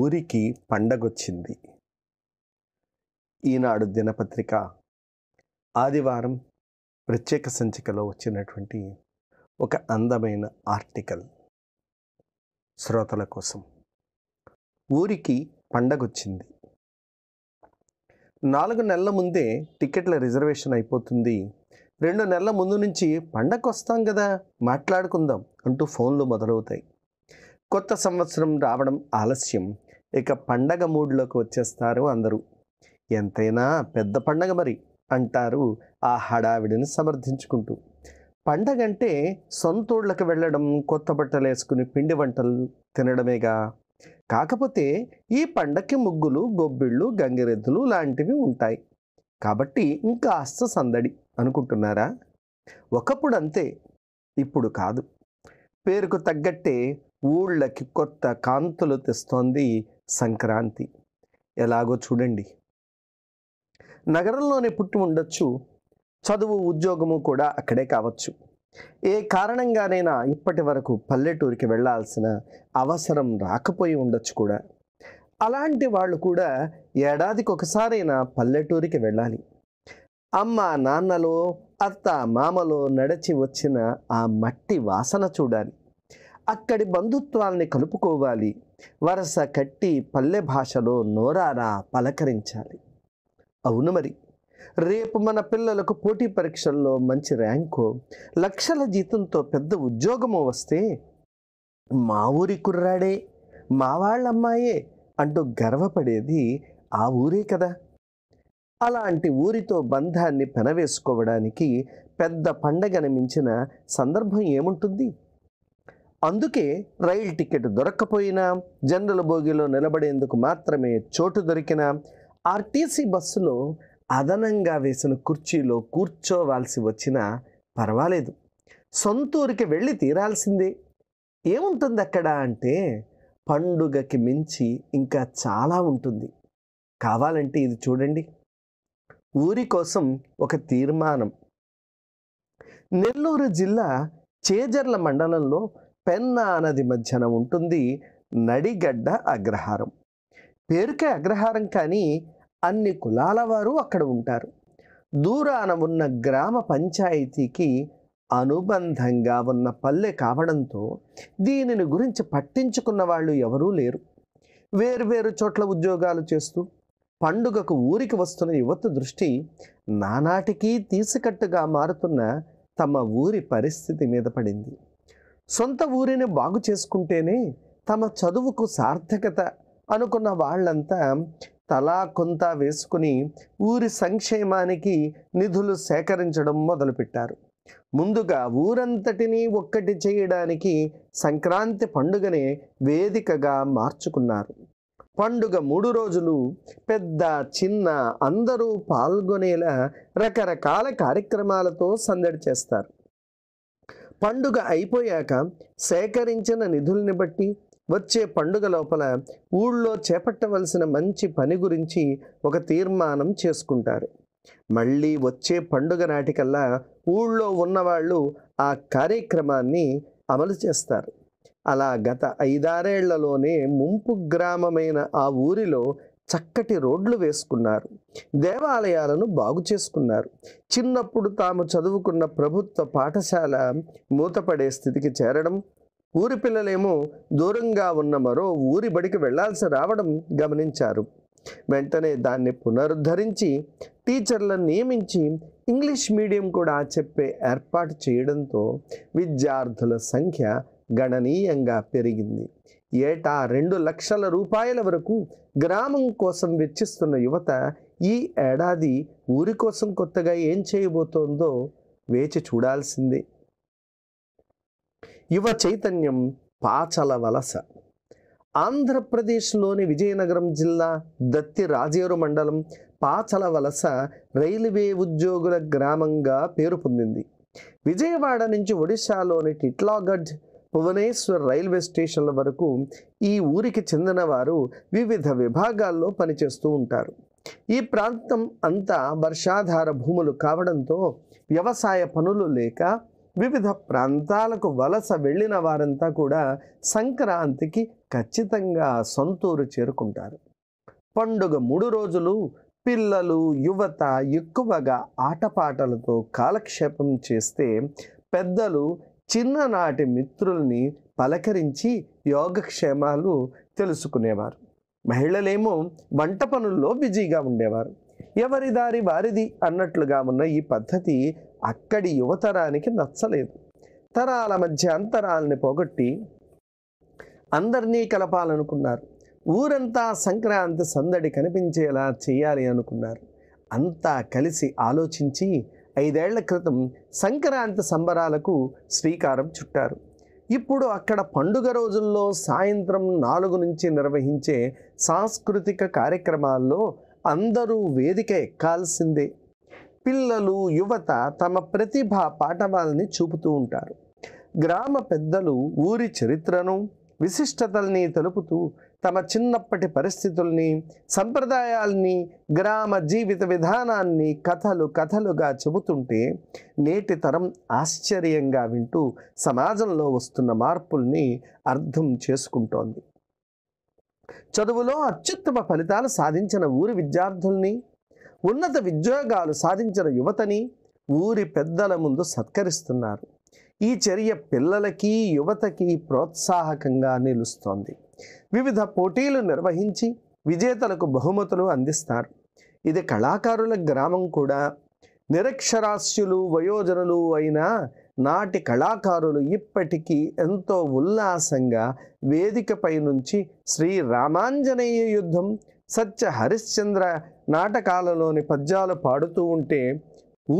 ఊరికి పండగొచ్చింది ఈనాడు దినపత్రిక ఆదివారం ప్రత్యేక సంచికలో వచ్చినటువంటి ఒక అందమైన ఆర్టికల్ శ్రోతల కోసం ఊరికి పండగొచ్చింది నాలుగు నెలల ముందే టికెట్ల రిజర్వేషన్ అయిపోతుంది రెండు నెలల ముందు నుంచి పండగ వస్తాం కదా మాట్లాడుకుందాం అంటూ ఫోన్లు మొదలవుతాయి కొత్త సంవత్సరం రావడం ఆలస్యం ఇక పండగ మూడ్లోకి వచ్చేస్తారు అందరూ ఎంతైనా పెద్ద పండగ మరి అంటారు ఆ హడావిడిని సమర్థించుకుంటూ పండగ అంటే సొంతోళ్ళకి వెళ్ళడం కొత్త బట్టలు వేసుకుని పిండి వంటలు తినడమేగా కాకపోతే ఈ పండక్కి ముగ్గులు గొబ్బిళ్ళు గంగిరెద్దులు లాంటివి ఉంటాయి కాబట్టి ఇంకాస్త సందడి అనుకుంటున్నారా ఒకప్పుడు అంతే ఇప్పుడు కాదు పేరుకు తగ్గట్టే ఊళ్ళకి కొత్త కాంతులు తెస్తోంది సంక్రాంతి ఎలాగో చూడండి నగరంలోనే పుట్టి ఉండొచ్చు చదువు ఉద్యోగము కూడా అక్కడే కావచ్చు ఏ కారణంగానైనా ఇప్పటి వరకు పల్లెటూరికి వెళ్ళాల్సిన అవసరం రాకపోయి ఉండొచ్చు కూడా అలాంటి వాళ్ళు కూడా ఏడాదికి ఒకసారైనా పల్లెటూరికి వెళ్ళాలి అమ్మ నాన్నలో అత్త మామలో నడిచి వచ్చిన ఆ మట్టి వాసన చూడాలి అక్కడి బంధుత్వాల్ని కలుపుకోవాలి వరస కట్టి పల్లె భాషలో నోరారా పలకరించాలి అవును మరి రేపు మన పిల్లలకు పోటీ పరీక్షల్లో మంచి ర్యాంకు లక్షల జీతంతో పెద్ద ఉద్యోగము వస్తే మా ఊరి కుర్రాడే మా వాళ్ళమ్మాయే అంటూ గర్వపడేది ఆ ఊరే కదా అలాంటి ఊరితో బంధాన్ని పెనవేసుకోవడానికి పెద్ద పండగని మించిన సందర్భం ఏముంటుంది అందుకే రైలు టికెట్ దొరక్కపోయినా జనరల్ బోగిలో నిలబడేందుకు మాత్రమే చోటు దొరికినా ఆర్టీసీ బస్సులో అదనంగా వేసిన కుర్చీలో కూర్చోవాల్సి వచ్చినా పర్వాలేదు సొంత ఊరికి వెళ్ళి తీరాల్సిందే ఏముంటుంది అక్కడ అంటే పండుగకి మించి ఇంకా చాలా ఉంటుంది కావాలంటే ఇది చూడండి ఊరి కోసం ఒక తీర్మానం నెల్లూరు జిల్లా చేజర్ల మండలంలో పెన్నా నది మధ్యన ఉంటుంది నడిగడ్డ అగ్రహారం పేరుకే అగ్రహారం కానీ అన్ని కులాల వారు అక్కడ ఉంటారు దూరాన ఉన్న గ్రామ పంచాయతీకి అనుబంధంగా ఉన్న పల్లె కావడంతో దీనిని గురించి పట్టించుకున్న వాళ్ళు ఎవరూ లేరు వేర్వేరు చోట్ల ఉద్యోగాలు చేస్తూ పండుగకు ఊరికి వస్తున్న యువత దృష్టి నానాటికీ తీసికట్టుగా మారుతున్న తమ ఊరి పరిస్థితి మీద పడింది సొంత ఊరిని బాగు చేసుకుంటేనే తమ చదువుకు సార్థకత అనుకున్న వాళ్ళంతా తలా కొంత వేసుకుని ఊరి సంక్షేమానికి నిధులు సేకరించడం మొదలుపెట్టారు ముందుగా ఊరంతటినీ ఒక్కటి చేయడానికి సంక్రాంతి పండుగనే వేదికగా మార్చుకున్నారు పండుగ మూడు రోజులు పెద్ద చిన్న అందరూ పాల్గొనేలా రకరకాల కార్యక్రమాలతో సందడి చేస్తారు పండుగ అయిపోయాక సేకరించిన నిధుల్ని బట్టి వచ్చే పండుగ లోపల ఊళ్ళో చేపట్టవలసిన మంచి పని గురించి ఒక తీర్మానం చేసుకుంటారు మళ్ళీ వచ్చే పండుగ నాటికల్లా ఊళ్ళో ఉన్నవాళ్ళు ఆ కార్యక్రమాన్ని అమలు చేస్తారు అలా గత ఐదారేళ్లలోనే ముంపు గ్రామమైన ఆ ఊరిలో చక్కటి రోడ్లు వేసుకున్నారు దేవాలయాలను బాగు చేసుకున్నారు చిన్నప్పుడు తాము చదువుకున్న ప్రభుత్వ పాఠశాల మూతపడే స్థితికి చేరడం ఊరి పిల్లలేమో దూరంగా ఉన్న మరో ఊరి బడికి వెళ్లాల్సి రావడం గమనించారు వెంటనే దాన్ని పునరుద్ధరించి టీచర్లను నియమించి ఇంగ్లీష్ మీడియం కూడా చెప్పే ఏర్పాటు చేయడంతో విద్యార్థుల సంఖ్య గణనీయంగా పెరిగింది ఏటా రెండు లక్షల రూపాయల వరకు గ్రామం కోసం వెచ్చిస్తున్న యువత ఈ ఏడాది ఊరి కోసం కొత్తగా ఏం చేయబోతోందో వేచి చూడాల్సిందే యువ చైతన్యం పాచల వలస ఆంధ్రప్రదేశ్లోని విజయనగరం జిల్లా దత్తి రాజేరు మండలం పాచల వలస రైల్వే ఉద్యోగుల గ్రామంగా పేరు పొందింది విజయవాడ నుంచి ఒడిశాలోని టిట్లాగఢ్ భువనేశ్వర్ రైల్వే స్టేషన్ల వరకు ఈ ఊరికి చెందిన వారు వివిధ విభాగాల్లో పనిచేస్తూ ఉంటారు ఈ ప్రాంతం అంతా వర్షాధార భూములు కావడంతో వ్యవసాయ పనులు లేక వివిధ ప్రాంతాలకు వలస వెళ్ళిన వారంతా కూడా సంక్రాంతికి ఖచ్చితంగా సొంతూరు చేరుకుంటారు పండుగ మూడు రోజులు పిల్లలు యువత ఎక్కువగా ఆటపాటలతో కాలక్షేపం చేస్తే పెద్దలు చిన్ననాటి మిత్రుల్ని పలకరించి యోగక్షేమాలు తెలుసుకునేవారు మహిళలేమో వంట పనుల్లో బిజీగా ఉండేవారు ఎవరి దారి వారిది అన్నట్లుగా ఉన్న ఈ పద్ధతి అక్కడి యువతరానికి నచ్చలేదు తరాల మధ్య అంతరాలని పోగొట్టి అందరినీ కలపాలనుకున్నారు ఊరంతా సంక్రాంతి సందడి కనిపించేలా చేయాలి అనుకున్నారు అంతా కలిసి ఆలోచించి ఐదేళ్ల క్రితం సంక్రాంతి సంబరాలకు శ్రీకారం చుట్టారు ఇప్పుడు అక్కడ పండుగ రోజుల్లో సాయంత్రం నాలుగు నుంచి నిర్వహించే సాంస్కృతిక కార్యక్రమాల్లో అందరూ వేదిక ఎక్కాల్సిందే పిల్లలు యువత తమ ప్రతిభ పాఠవాల్ని చూపుతూ ఉంటారు గ్రామ పెద్దలు ఊరి చరిత్రను విశిష్టతల్ని తెలుపుతూ తమ చిన్నప్పటి పరిస్థితుల్ని సంప్రదాయాల్ని గ్రామ జీవిత విధానాన్ని కథలు కథలుగా చెబుతుంటే నేటి తరం ఆశ్చర్యంగా వింటూ సమాజంలో వస్తున్న మార్పుల్ని అర్థం చేసుకుంటోంది చదువులో అత్యుత్తమ ఫలితాలు సాధించిన ఊరి విద్యార్థుల్ని ఉన్నత ఉద్యోగాలు సాధించిన యువతని ఊరి పెద్దల ముందు సత్కరిస్తున్నారు ఈ చర్య పిల్లలకి యువతకి ప్రోత్సాహకంగా నిలుస్తోంది వివిధ పోటీలు నిర్వహించి విజేతలకు బహుమతులు అందిస్తారు ఇది కళాకారుల గ్రామం కూడా నిరక్షరాస్యులు వయోజనులు అయిన నాటి కళాకారులు ఇప్పటికీ ఎంతో ఉల్లాసంగా వేదికపై నుంచి శ్రీ రామాంజనేయ యుద్ధం సత్య హరిశ్చంద్ర నాటకాలలోని పద్యాలు పాడుతూ ఉంటే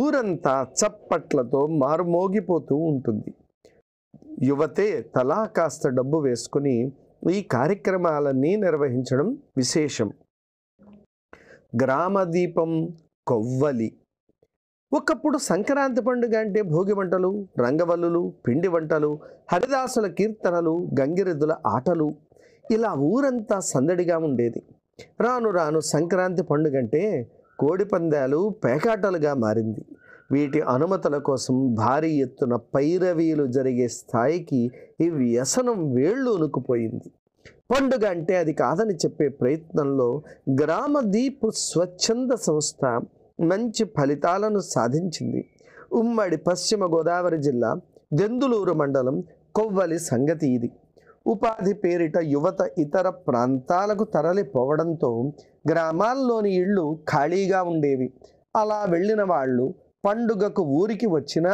ఊరంతా చప్పట్లతో మారుమోగిపోతూ ఉంటుంది యువతే తలా కాస్త డబ్బు వేసుకుని ఈ కార్యక్రమాలన్నీ నిర్వహించడం విశేషం గ్రామదీపం కొవ్వలి ఒకప్పుడు సంక్రాంతి పండుగ అంటే భోగి వంటలు రంగవల్లులు పిండి వంటలు హరిదాసుల కీర్తనలు గంగిరెద్దుల ఆటలు ఇలా ఊరంతా సందడిగా ఉండేది రాను రాను సంక్రాంతి పండుగ అంటే కోడిపందాలు పేకాటలుగా మారింది వీటి అనుమతుల కోసం భారీ ఎత్తున పైరవీలు జరిగే స్థాయికి ఈ వ్యసనం వేళ్ళు ఉనుకుపోయింది పండుగ అంటే అది కాదని చెప్పే ప్రయత్నంలో దీపు స్వచ్ఛంద సంస్థ మంచి ఫలితాలను సాధించింది ఉమ్మడి పశ్చిమ గోదావరి జిల్లా దెందులూరు మండలం కొవ్వలి సంగతి ఇది ఉపాధి పేరిట యువత ఇతర ప్రాంతాలకు తరలిపోవడంతో గ్రామాల్లోని ఇళ్ళు ఖాళీగా ఉండేవి అలా వెళ్ళిన వాళ్ళు పండుగకు ఊరికి వచ్చిన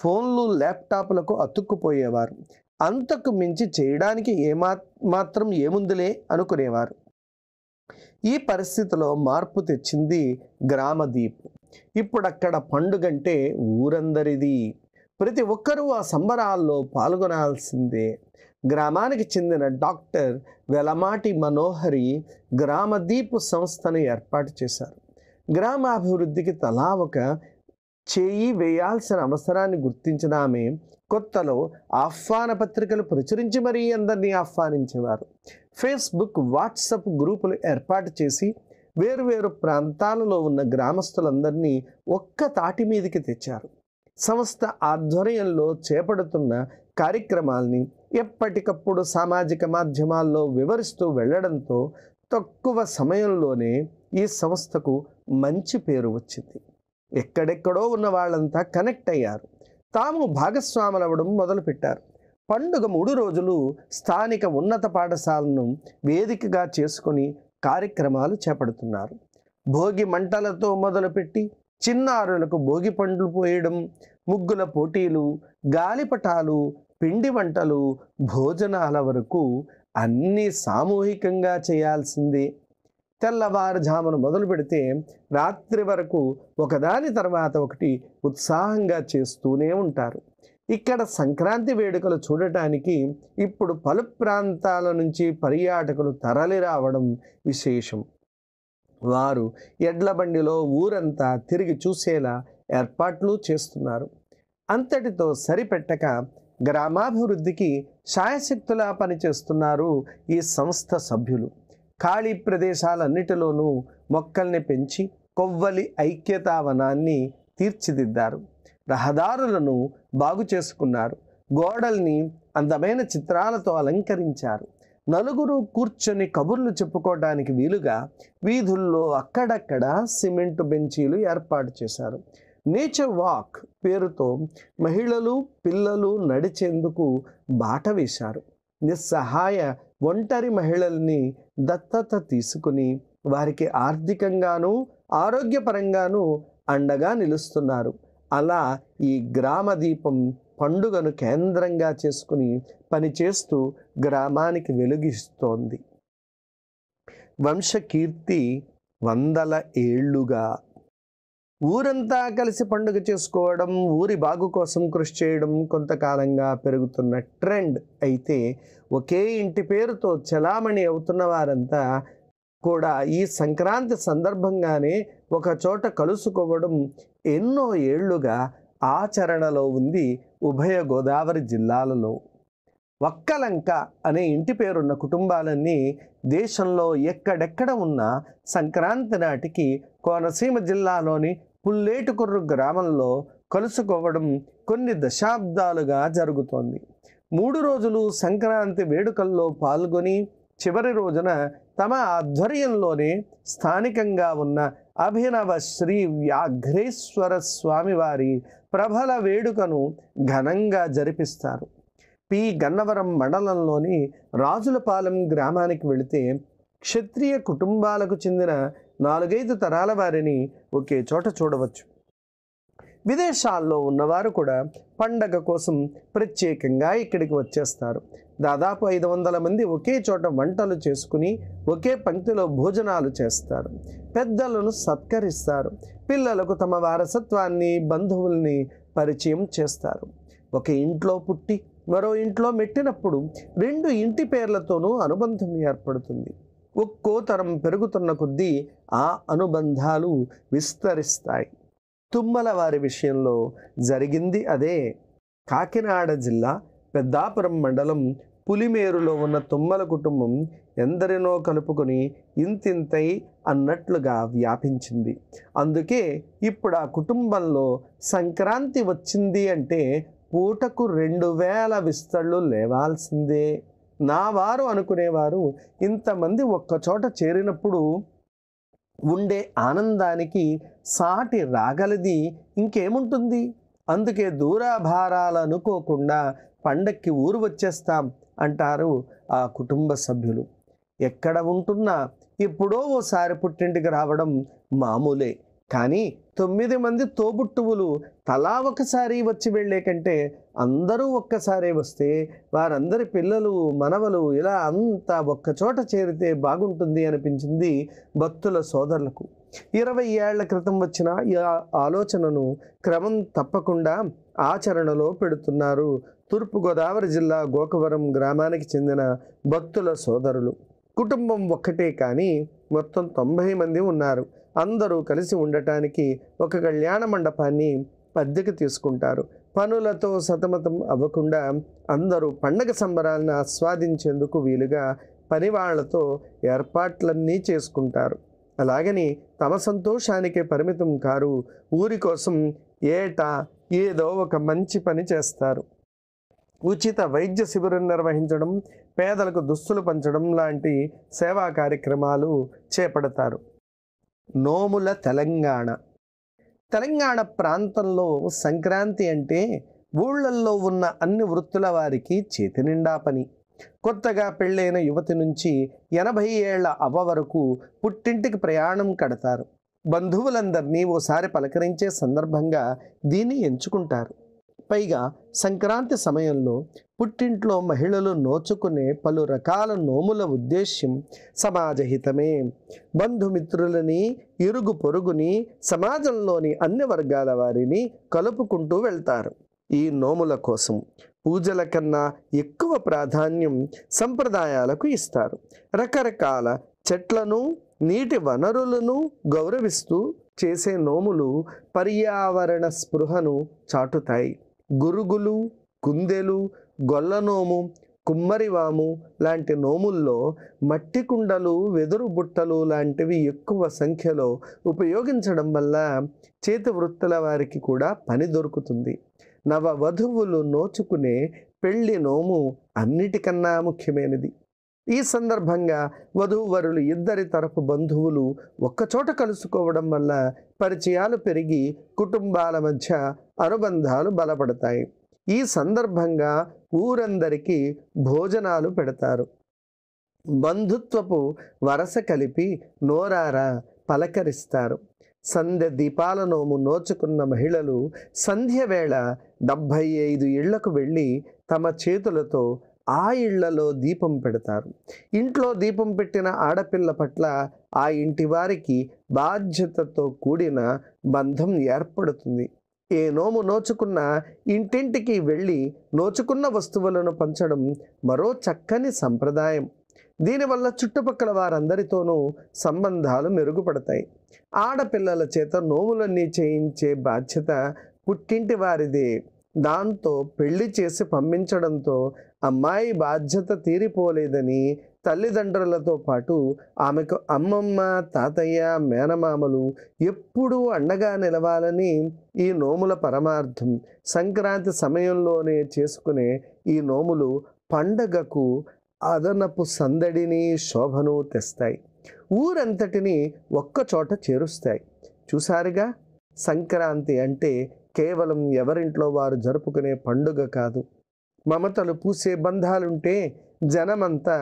ఫోన్లు ల్యాప్టాప్లకు అతుక్కుపోయేవారు అంతకు మించి చేయడానికి ఏమా మాత్రం ఏముందిలే అనుకునేవారు ఈ పరిస్థితిలో మార్పు తెచ్చింది గ్రామదీప్ ఇప్పుడు అక్కడ పండుగంటే ఊరందరిది ప్రతి ఒక్కరూ ఆ సంబరాల్లో పాల్గొనాల్సిందే గ్రామానికి చెందిన డాక్టర్ వెలమాటి మనోహరి గ్రామదీపు సంస్థను ఏర్పాటు చేశారు గ్రామాభివృద్ధికి తలా ఒక చేయి వేయాల్సిన అవసరాన్ని గుర్తించిన ఆమె కొత్తలో ఆహ్వాన పత్రికలు ప్రచురించి మరీ అందరినీ ఆహ్వానించేవారు ఫేస్బుక్ వాట్సప్ గ్రూపులు ఏర్పాటు చేసి వేరువేరు ప్రాంతాలలో ఉన్న గ్రామస్తులందరినీ ఒక్క తాటి మీదకి తెచ్చారు సంస్థ ఆధ్వర్యంలో చేపడుతున్న కార్యక్రమాల్ని ఎప్పటికప్పుడు సామాజిక మాధ్యమాల్లో వివరిస్తూ వెళ్ళడంతో తక్కువ సమయంలోనే ఈ సంస్థకు మంచి పేరు వచ్చింది ఎక్కడెక్కడో ఉన్న వాళ్ళంతా కనెక్ట్ అయ్యారు తాము అవ్వడం మొదలుపెట్టారు పండుగ మూడు రోజులు స్థానిక ఉన్నత పాఠశాలను వేదికగా చేసుకొని కార్యక్రమాలు చేపడుతున్నారు భోగి మంటలతో మొదలుపెట్టి చిన్నారులకు భోగి పండ్లు పోయడం ముగ్గుల పోటీలు గాలిపటాలు పిండి వంటలు భోజనాల వరకు అన్నీ సామూహికంగా చేయాల్సిందే తెల్లవారుజామును మొదలు పెడితే రాత్రి వరకు ఒకదాని తర్వాత ఒకటి ఉత్సాహంగా చేస్తూనే ఉంటారు ఇక్కడ సంక్రాంతి వేడుకలు చూడటానికి ఇప్పుడు పలు ప్రాంతాల నుంచి పర్యాటకులు తరలి రావడం విశేషం వారు ఎడ్ల బండిలో ఊరంతా తిరిగి చూసేలా ఏర్పాట్లు చేస్తున్నారు అంతటితో సరిపెట్టక గ్రామాభివృద్ధికి శాయశక్తులా పనిచేస్తున్నారు ఈ సంస్థ సభ్యులు ఖాళీ ప్రదేశాలన్నిటిలోనూ మొక్కల్ని పెంచి కొవ్వలి ఐక్యతావనాన్ని తీర్చిదిద్దారు రహదారులను బాగు చేసుకున్నారు గోడల్ని అందమైన చిత్రాలతో అలంకరించారు నలుగురు కూర్చొని కబుర్లు చెప్పుకోవడానికి వీలుగా వీధుల్లో అక్కడక్కడ సిమెంట్ బెంచీలు ఏర్పాటు చేశారు నేచర్ వాక్ పేరుతో మహిళలు పిల్లలు నడిచేందుకు బాట వేశారు నిస్సహాయ ఒంటరి మహిళల్ని దత్తత తీసుకుని వారికి ఆర్థికంగాను ఆరోగ్యపరంగాను అండగా నిలుస్తున్నారు అలా ఈ గ్రామ దీపం పండుగను కేంద్రంగా చేసుకుని పనిచేస్తూ గ్రామానికి వెలుగిస్తోంది వంశకీర్తి వందల ఏళ్ళుగా ఊరంతా కలిసి పండుగ చేసుకోవడం ఊరి బాగు కోసం కృషి చేయడం కొంతకాలంగా పెరుగుతున్న ట్రెండ్ అయితే ఒకే ఇంటి పేరుతో చలామణి అవుతున్న వారంతా కూడా ఈ సంక్రాంతి సందర్భంగానే ఒక చోట కలుసుకోవడం ఎన్నో ఏళ్లుగా ఆచరణలో ఉంది ఉభయ గోదావరి జిల్లాలలో ఒక్కలంక అనే ఇంటి పేరున్న కుటుంబాలన్నీ దేశంలో ఎక్కడెక్కడ ఉన్న సంక్రాంతి నాటికి కోనసీమ జిల్లాలోని పుల్లేటుకుర్రు గ్రామంలో కలుసుకోవడం కొన్ని దశాబ్దాలుగా జరుగుతోంది మూడు రోజులు సంక్రాంతి వేడుకల్లో పాల్గొని చివరి రోజున తమ ఆధ్వర్యంలోనే స్థానికంగా ఉన్న అభినవ శ్రీ వ్యాఘ్రేశ్వర స్వామివారి ప్రబల వేడుకను ఘనంగా జరిపిస్తారు పి గన్నవరం మండలంలోని రాజులపాలెం గ్రామానికి వెళితే క్షత్రియ కుటుంబాలకు చెందిన నాలుగైదు తరాల వారిని ఒకే చోట చూడవచ్చు విదేశాల్లో ఉన్నవారు కూడా పండగ కోసం ప్రత్యేకంగా ఇక్కడికి వచ్చేస్తారు దాదాపు ఐదు వందల మంది ఒకే చోట వంటలు చేసుకుని ఒకే పంక్తిలో భోజనాలు చేస్తారు పెద్దలను సత్కరిస్తారు పిల్లలకు తమ వారసత్వాన్ని బంధువుల్ని పరిచయం చేస్తారు ఒక ఇంట్లో పుట్టి మరో ఇంట్లో మెట్టినప్పుడు రెండు ఇంటి పేర్లతోనూ అనుబంధం ఏర్పడుతుంది ఒక్కో తరం పెరుగుతున్న కొద్దీ ఆ అనుబంధాలు విస్తరిస్తాయి తుమ్మల వారి విషయంలో జరిగింది అదే కాకినాడ జిల్లా పెద్దాపురం మండలం పులిమేరులో ఉన్న తుమ్మల కుటుంబం ఎందరినో కలుపుకొని ఇంతింతై అన్నట్లుగా వ్యాపించింది అందుకే ఇప్పుడు ఆ కుటుంబంలో సంక్రాంతి వచ్చింది అంటే పూటకు రెండు వేల విస్తళ్ళు లేవాల్సిందే నా వారు అనుకునేవారు ఇంతమంది ఒక్కచోట చేరినప్పుడు ఉండే ఆనందానికి సాటి రాగలది ఇంకేముంటుంది అందుకే దూరాభారాలు అనుకోకుండా పండక్కి ఊరు వచ్చేస్తాం అంటారు ఆ కుటుంబ సభ్యులు ఎక్కడ ఉంటున్నా ఎప్పుడో ఓసారి పుట్టింటికి రావడం మామూలే కానీ తొమ్మిది మంది తోబుట్టువులు తలా ఒకసారి వచ్చి వెళ్ళే కంటే అందరూ ఒక్కసారే వస్తే వారందరి పిల్లలు మనవలు ఇలా అంతా ఒక్కచోట చేరితే బాగుంటుంది అనిపించింది భక్తుల సోదరులకు ఇరవై ఏళ్ల క్రితం వచ్చిన ఈ ఆలోచనను క్రమం తప్పకుండా ఆచరణలో పెడుతున్నారు తూర్పుగోదావరి జిల్లా గోకవరం గ్రామానికి చెందిన భక్తుల సోదరులు కుటుంబం ఒక్కటే కానీ మొత్తం తొంభై మంది ఉన్నారు అందరూ కలిసి ఉండటానికి ఒక కళ్యాణ మండపాన్ని పద్దెకి తీసుకుంటారు పనులతో సతమతం అవ్వకుండా అందరూ పండగ సంబరాలను ఆస్వాదించేందుకు వీలుగా పనివాళ్లతో ఏర్పాట్లన్నీ చేసుకుంటారు అలాగని తమ సంతోషానికే పరిమితం కారు ఊరి కోసం ఏటా ఏదో ఒక మంచి పని చేస్తారు ఉచిత వైద్య శిబిరం నిర్వహించడం పేదలకు దుస్తులు పంచడం లాంటి సేవా కార్యక్రమాలు చేపడతారు నోముల తెలంగాణ తెలంగాణ ప్రాంతంలో సంక్రాంతి అంటే ఊళ్ళల్లో ఉన్న అన్ని వృత్తుల వారికి చేతి నిండా పని కొత్తగా పెళ్ళైన యువతి నుంచి ఎనభై ఏళ్ల అవ్వ వరకు పుట్టింటికి ప్రయాణం కడతారు బంధువులందరినీ ఓసారి పలకరించే సందర్భంగా దీన్ని ఎంచుకుంటారు పైగా సంక్రాంతి సమయంలో పుట్టింట్లో మహిళలు నోచుకునే పలు రకాల నోముల ఉద్దేశ్యం సమాజహితమే బంధుమిత్రులని ఇరుగు పొరుగుని సమాజంలోని అన్ని వర్గాల వారిని కలుపుకుంటూ వెళ్తారు ఈ నోముల కోసం పూజల కన్నా ఎక్కువ ప్రాధాన్యం సంప్రదాయాలకు ఇస్తారు రకరకాల చెట్లను నీటి వనరులను గౌరవిస్తూ చేసే నోములు పర్యావరణ స్పృహను చాటుతాయి గురుగులు కుందెలు గొల్లనోము కుమ్మరివాము లాంటి నోముల్లో మట్టి కుండలు వెదురు బుట్టలు లాంటివి ఎక్కువ సంఖ్యలో ఉపయోగించడం వల్ల చేతి వృత్తుల వారికి కూడా పని దొరుకుతుంది నవ వధువులు నోచుకునే పెళ్లి నోము అన్నిటికన్నా ముఖ్యమైనది ఈ సందర్భంగా వధూవరులు ఇద్దరి తరపు బంధువులు ఒక్కచోట కలుసుకోవడం వల్ల పరిచయాలు పెరిగి కుటుంబాల మధ్య అనుబంధాలు బలపడతాయి ఈ సందర్భంగా ఊరందరికీ భోజనాలు పెడతారు బంధుత్వపు వరస కలిపి నోరారా పలకరిస్తారు సంధ్య దీపాల నోము నోచుకున్న మహిళలు సంధ్య వేళ డెబ్భై ఐదు ఇళ్లకు వెళ్ళి తమ చేతులతో ఆ ఇళ్లలో దీపం పెడతారు ఇంట్లో దీపం పెట్టిన ఆడపిల్ల పట్ల ఆ ఇంటి వారికి బాధ్యతతో కూడిన బంధం ఏర్పడుతుంది ఏ నోము నోచుకున్న ఇంటింటికి వెళ్ళి నోచుకున్న వస్తువులను పంచడం మరో చక్కని సంప్రదాయం దీనివల్ల చుట్టుపక్కల వారందరితోనూ సంబంధాలు మెరుగుపడతాయి ఆడపిల్లల చేత నోములన్నీ చేయించే బాధ్యత పుట్టింటి వారిదే దాంతో పెళ్లి చేసి పంపించడంతో అమ్మాయి బాధ్యత తీరిపోలేదని తల్లిదండ్రులతో పాటు ఆమెకు అమ్మమ్మ తాతయ్య మేనమామలు ఎప్పుడూ అండగా నిలవాలని ఈ నోముల పరమార్థం సంక్రాంతి సమయంలోనే చేసుకునే ఈ నోములు పండగకు అదనపు సందడిని శోభను తెస్తాయి ఊరంతటిని ఒక్కచోట చేరుస్తాయి చూసారుగా సంక్రాంతి అంటే కేవలం ఎవరింట్లో వారు జరుపుకునే పండుగ కాదు మమతలు పూసే బంధాలుంటే జనమంతా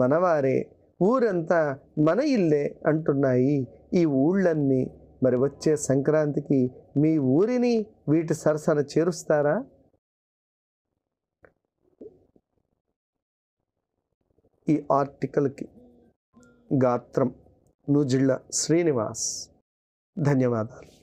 మనవారే ఊరంతా మన ఇల్లే అంటున్నాయి ఈ ఊళ్ళన్నీ మరి వచ్చే సంక్రాంతికి మీ ఊరిని వీటి సరసన చేరుస్తారా ఈ ఆర్టికల్కి గాత్రం నూజిళ్ళ శ్రీనివాస్ ధన్యవాదాలు